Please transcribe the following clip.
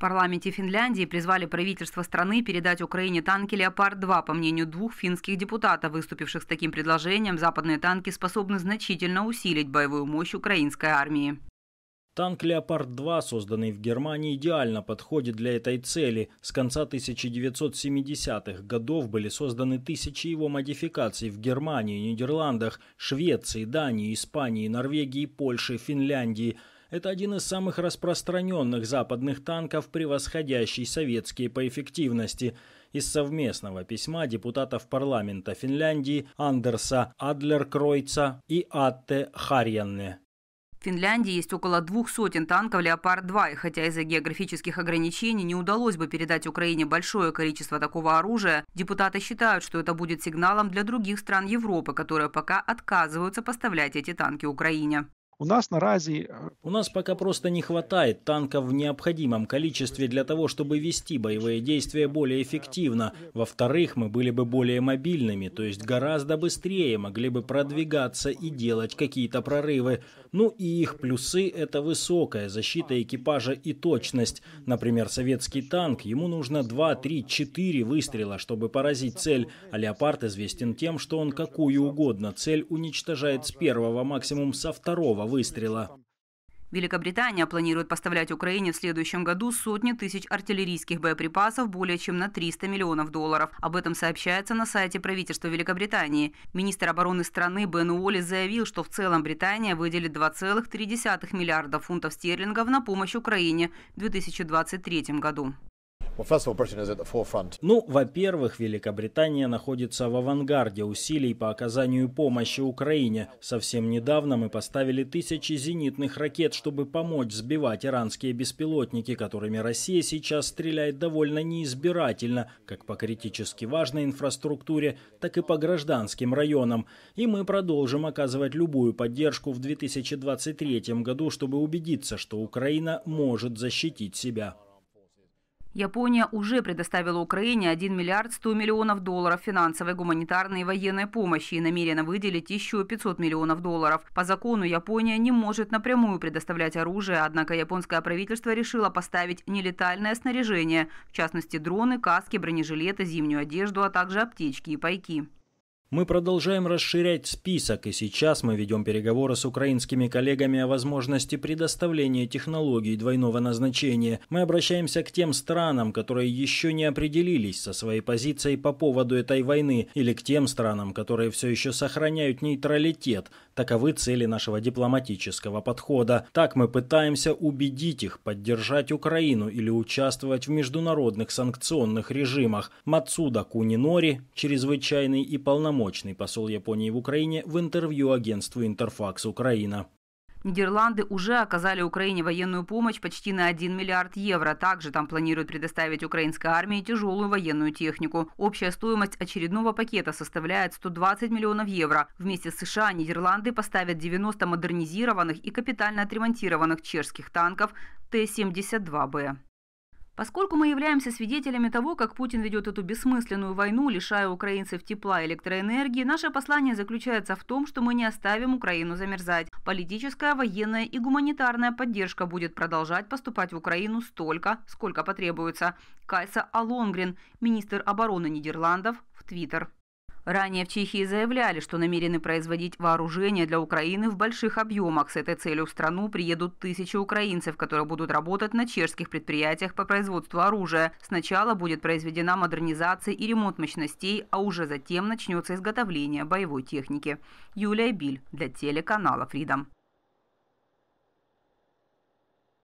парламенте Финляндии призвали правительство страны передать Украине танки «Леопард-2». По мнению двух финских депутатов, выступивших с таким предложением, западные танки способны значительно усилить боевую мощь украинской армии. Танк «Леопард-2», созданный в Германии, идеально подходит для этой цели. С конца 1970-х годов были созданы тысячи его модификаций в Германии, Нидерландах, Швеции, Дании, Испании, Норвегии, Польше, Финляндии – это один из самых распространенных западных танков, превосходящий советские по эффективности. Из совместного письма депутатов парламента Финляндии Андерса Адлеркройца и Атте Харьянне. В Финляндии есть около двух сотен танков «Леопард-2», и хотя из-за географических ограничений не удалось бы передать Украине большое количество такого оружия, депутаты считают, что это будет сигналом для других стран Европы, которые пока отказываются поставлять эти танки Украине. У нас на РАЗе... Э, У нас пока просто не хватает танков в необходимом количестве для того, чтобы вести боевые действия более эффективно. Во-вторых, мы были бы более мобильными, то есть гораздо быстрее могли бы продвигаться и делать какие-то прорывы. Ну и их плюсы – это высокая защита экипажа и точность. Например, советский танк, ему нужно 2, 3, 4 выстрела, чтобы поразить цель, а «Леопард» известен тем, что он какую угодно цель уничтожает с первого, максимум со второго выстрела. Великобритания планирует поставлять Украине в следующем году сотни тысяч артиллерийских боеприпасов более чем на 300 миллионов долларов. Об этом сообщается на сайте правительства Великобритании. Министр обороны страны Бен Уолли заявил, что в целом Британия выделит 2,3 миллиарда фунтов стерлингов на помощь Украине в 2023 году. Ну, во-первых, Великобритания находится в авангарде усилий по оказанию помощи Украине. Совсем недавно мы поставили тысячи зенитных ракет, чтобы помочь сбивать иранские беспилотники, которыми Россия сейчас стреляет довольно неизбирательно, как по критически важной инфраструктуре, так и по гражданским районам. И мы продолжим оказывать любую поддержку в 2023 году, чтобы убедиться, что Украина может защитить себя. Япония уже предоставила Украине 1 миллиард 100 миллионов долларов финансовой, гуманитарной и военной помощи и намерена выделить еще 500 миллионов долларов. По закону Япония не может напрямую предоставлять оружие, однако японское правительство решило поставить нелетальное снаряжение, в частности дроны, каски, бронежилеты, зимнюю одежду, а также аптечки и пайки. Мы продолжаем расширять список, и сейчас мы ведем переговоры с украинскими коллегами о возможности предоставления технологий двойного назначения. Мы обращаемся к тем странам, которые еще не определились со своей позицией по поводу этой войны, или к тем странам, которые все еще сохраняют нейтралитет, Таковы цели нашего дипломатического подхода. Так мы пытаемся убедить их поддержать Украину или участвовать в международных санкционных режимах. Мацуда Кунинори, чрезвычайный и полномочный посол Японии в Украине, в интервью агентству Интерфакс Украина. Нидерланды уже оказали Украине военную помощь почти на 1 миллиард евро. Также там планируют предоставить украинской армии тяжелую военную технику. Общая стоимость очередного пакета составляет 120 миллионов евро. Вместе с США Нидерланды поставят 90 модернизированных и капитально отремонтированных чешских танков Т-72Б. Поскольку мы являемся свидетелями того, как Путин ведет эту бессмысленную войну, лишая украинцев тепла и электроэнергии, наше послание заключается в том, что мы не оставим Украину замерзать. Политическая, военная и гуманитарная поддержка будет продолжать поступать в Украину столько, сколько потребуется. Кайса Алонгрен, министр обороны Нидерландов, в Твиттер. Ранее в Чехии заявляли, что намерены производить вооружение для Украины в больших объемах. С этой целью в страну приедут тысячи украинцев, которые будут работать на чешских предприятиях по производству оружия. Сначала будет произведена модернизация и ремонт мощностей, а уже затем начнется изготовление боевой техники. Юлия Биль для телеканала Freedom.